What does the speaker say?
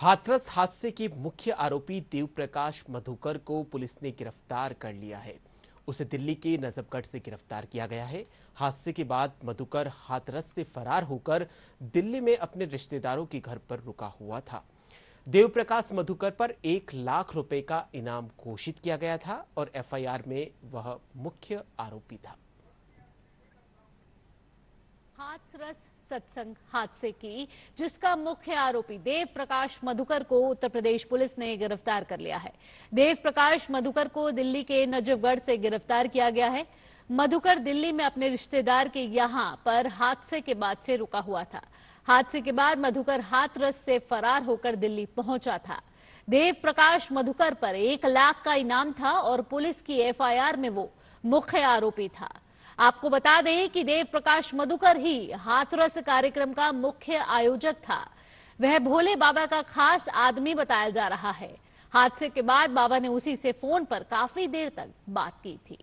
हाथरस हादसे के मुख्य आरोपी देवप्रकाश मधुकर को पुलिस ने गिरफ्तार कर लिया है उसे दिल्ली के नजफगढ़ से गिरफ्तार किया गया है हादसे के बाद मधुकर हाथरस से फरार होकर दिल्ली में अपने रिश्तेदारों के घर पर रुका हुआ था देवप्रकाश मधुकर पर एक लाख रुपए का इनाम घोषित किया गया था और एफआईआर में वह मुख्य आरोपी था हाथरस सत्संग हादसे की जिसका मुख्य आरोपी देव प्रकाश मधुकर को उत्तर प्रदेश पुलिस ने गिरफ्तार कर लिया है देव प्रकाश मधुकर को दिल्ली के नजफगढ़ से गिरफ्तार किया गया है मधुकर दिल्ली में अपने रिश्तेदार के यहां पर हादसे के बाद से रुका हुआ था हादसे के बाद मधुकर हाथरस से फरार होकर दिल्ली पहुंचा था देव प्रकाश मधुकर पर एक लाख का इनाम था और पुलिस की एफआईआर में वो मुख्य आरोपी था आपको बता दें कि देव प्रकाश मधुकर ही हाथरस कार्यक्रम का मुख्य आयोजक था वह भोले बाबा का खास आदमी बताया जा रहा है हादसे के बाद बाबा ने उसी से फोन पर काफी देर तक बात की थी